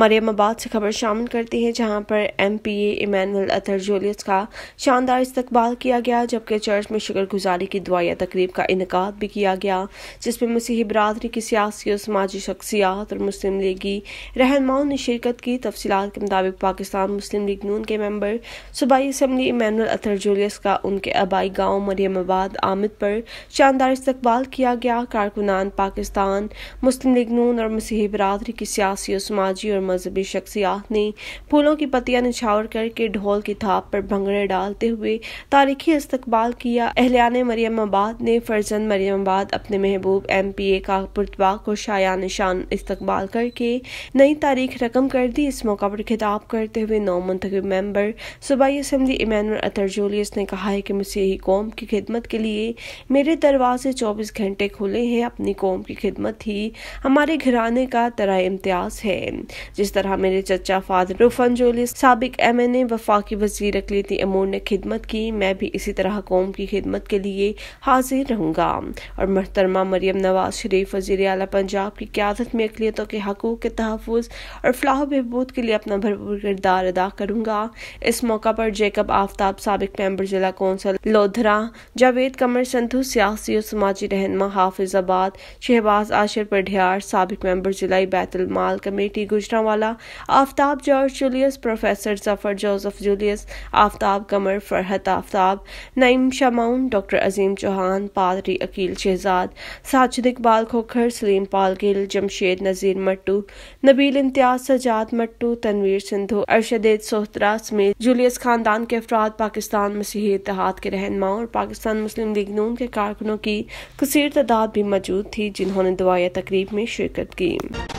मरियमाबाद से खबर शामिल करते हैं जहां पर M P Emmanuel Athar Julius का शानदार इस्तकबाल किया गया जबकि चर्च में शुक्रगुजारी की दुआया तकरीब का इनका भी किया गया जिसमें मसीही बरदरी की सियासी और समाजी शख्सियात और मुस्लिम लीगी रहनुमाओं ने शिरकत की तफसीत के मुताबिक पाकिस्तान मुस्लिम लीग नून के मेम्बर सूबाई असम्बली इमानुअल अतर जोलियस का उनके आबाई गाँव आबाद आमद पर शानदार इस्तकबाल किया गया कारकुनान पाकिस्तान मुस्लिम लीग नून और मसीही बरदरी की सियासी और समाजी और मजहबी शख्सियात ने फूलों की पत्तियां निछावर करके ढोल की थाप पर भंगड़े डालते हुए तारीखी इस्तकबाल किया अहलियान मरियम आबाद ने फर्जन मरियम आबाद अपने महबूब एम पी ए का पुरतबा को शाया निशान इस्तकबाल करके नई तारीख रकम कर दी इस मौका पर खिताब करते हुए नौ मंतखब मेम्बर सूबाई असम्बली अतर जोलियस ने कहा है कि मसीही कौम की खिदमत के लिए मेरे दरवाजे चौबीस घंटे खुले हैं अपनी कौम की खिदमत ही हमारे घराने का तरह इम्तियाज है जिस तरह मेरे चचा फादर रुफन जोली सबक एम एन ए वफाकी वजीर अकलीती अमूर ने खिदमत की मैं भी इसी तरह कौम की खिदमत के लिए हाजिर रहूँगा और महतरमा मरियम नवाज शरीफ वजीर अला पंजाब की क्यादत में अकलीतों के हकूक़ के तहफ़ और फलाह बहबूद के लिए अपना भरपूर किरदार अदा करूँगा इस मौका पर जेकब आफ्ताब सबक मेम्बर जिला कौंसल लोधरा जावेद कमर संधु सियासी और समाजी रहनमा हाफिजाबाद शहबाज आशिर पढ़ियार सबक मेम्बर जिला Baitulmal committee Gujranwala Aftab George Julius professor Zafar Joseph Julius Aftab Qamar Farhat Aftab Naeem Shamaun doctor Azeem Chauhan पादरी अकील शहजाद साजिद इकबाल खोखर सलीम पाल गिल जमशेद नज़ीर मट्टू नबील इम्तियाज सजाद मट्टू तनवीर सिंधु अरशद सोहतरा समेत जूलियस खानदान के अफराद पाकिस्तान मसीह इतिहाद के रहनमाओं और पाकिस्तान मुस्लिम लीग नून के कारकुनों की कसर तादाद भी मौजूद थी जिन्होंने दुआया तकरीब में शिरकत की